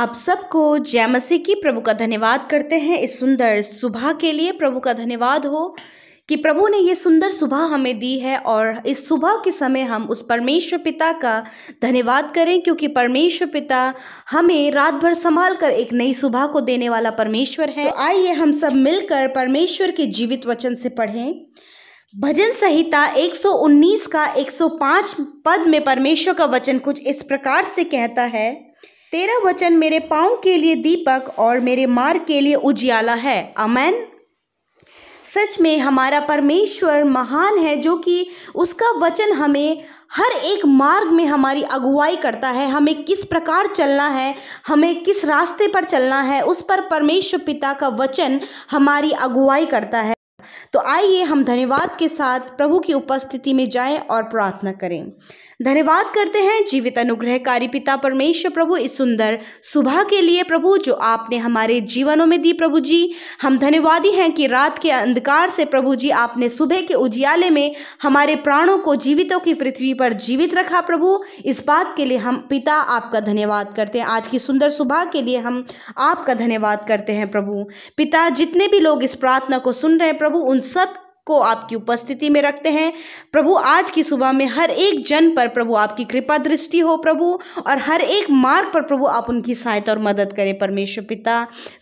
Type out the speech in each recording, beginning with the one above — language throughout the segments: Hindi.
आप सबको जय मसीह की प्रभु का धन्यवाद करते हैं इस सुंदर सुबह के लिए प्रभु का धन्यवाद हो कि प्रभु ने ये सुंदर सुबह हमें दी है और इस सुबह के समय हम उस परमेश्वर पिता का धन्यवाद करें क्योंकि परमेश्वर पिता हमें रात भर संभाल कर एक नई सुबह को देने वाला परमेश्वर है तो आइए हम सब मिलकर परमेश्वर के जीवित वचन से पढ़ें भजन संहिता 119 का 105 पद में परमेश्वर का वचन कुछ इस प्रकार से कहता है तेरा वचन मेरे पाँव के लिए दीपक और मेरे मार्ग के लिए उजियाला है अमैन सच में हमारा परमेश्वर महान है जो कि उसका वचन हमें हर एक मार्ग में हमारी अगुवाई करता है हमें किस प्रकार चलना है हमें किस रास्ते पर चलना है उस पर परमेश्वर पिता का वचन हमारी अगुवाई करता है तो आइए हम धन्यवाद के साथ प्रभु की उपस्थिति में जाएं और प्रार्थना करें धन्यवाद करते हैं जीवित अनुग्रहकारी पिता परमेश्वर प्रभु इस सुंदर सुबह के लिए प्रभु जो आपने हमारे जीवनों में दी प्रभु जी हम धन्यवादी हैं कि रात के अंधकार से प्रभु जी आपने सुबह के उजियाले में हमारे प्राणों को जीवितों की पृथ्वी पर जीवित रखा प्रभु इस बात के लिए हम पिता आपका धन्यवाद करते हैं आज की सुंदर सुबह के लिए हम आपका धन्यवाद करते हैं प्रभु पिता जितने भी लोग इस प्रार्थना को सुन रहे हैं प्रभु उन सब को आपकी उपस्थिति में रखते हैं प्रभु आज की सुबह में हर एक जन पर प्रभु आपकी कृपा दृष्टि हो प्रभु और हर एक मार्ग पर प्रभु आप उनकी सहायता और मदद करें परमेश्वर पिता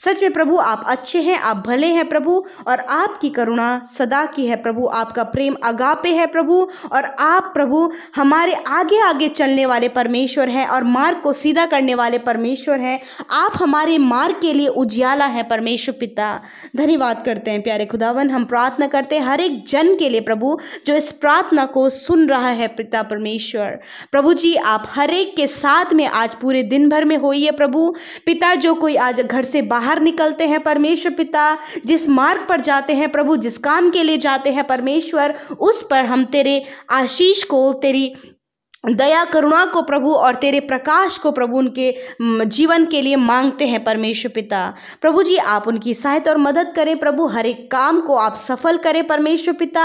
सच में प्रभु आप अच्छे हैं आप भले हैं प्रभु और आपकी करुणा सदा की है प्रभु आपका प्रेम अगापे है प्रभु और आप प्रभु हमारे आगे आगे चलने वाले परमेश्वर हैं और मार्ग को सीधा करने वाले परमेश्वर हैं आप हमारे मार्ग के लिए उजियाला है परमेश्वर पिता धन्यवाद करते हैं प्यारे खुदावन हम प्रार्थना करते हैं हर एक जन के लिए प्रभु जो इस प्रार्थना को सुन रहा है पिता परमेश्वर प्रभु जी आप हर एक के साथ में आज पूरे दिन भर में होइए प्रभु पिता जो कोई आज घर से बाहर निकलते हैं परमेश्वर पिता जिस मार्ग पर जाते हैं प्रभु जिस काम के लिए जाते हैं परमेश्वर उस पर हम तेरे आशीष को तेरी दया करुणा को प्रभु और तेरे प्रकाश को प्रभु उनके जीवन के लिए मांगते हैं परमेश्वर पिता प्रभु जी आप उनकी सहायता और मदद करें प्रभु हर एक काम को आप सफल करें परमेश्वर पिता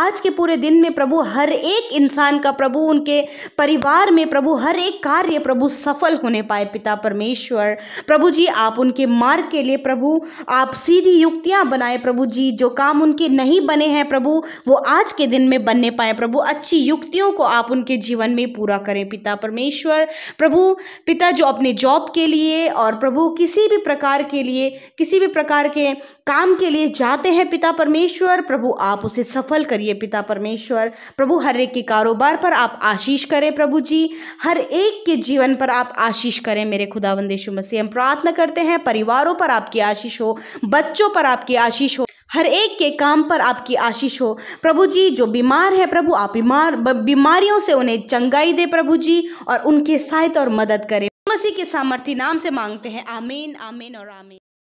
आज के पूरे दिन में प्रभु हर एक इंसान का प्रभु उनके परिवार में प्रभु हर एक कार्य प्रभु सफल होने पाए पिता परमेश्वर प्रभु जी आप उनके मार्ग के लिए प्रभु आप सीधी युक्तियाँ बनाए प्रभु जी जो काम उनके नहीं बने हैं प्रभु वो आज के दिन में बनने पाए प्रभु अच्छी युक्तियों को आप उनके जीवन में पूरा करें पिता परमेश्वर प्रभु पिता जो अपने जॉब के लिए और प्रभु किसी भी प्रकार के लिए किसी भी प्रकार के काम के लिए जाते हैं पिता परमेश्वर प्रभु आप उसे सफल करिए पिता परमेश्वर प्रभु हर एक के कारोबार पर आप आशीष करें प्रभु जी हर एक के जीवन पर आप आशीष करें मेरे वंदेशु मसीह हम प्रार्थना करते हैं परिवारों पर आपकी आशीष हो बच्चों पर आपकी आशीष हो हर एक के काम पर आपकी आशीष हो प्रभु जी जो बीमार है प्रभु आप बीमार बीमारियों से उन्हें चंगाई दे प्रभु जी और उनके सहायता और मदद करें मसीह के सामर्थी नाम से मांगते हैं आमीन आमीन और आमीन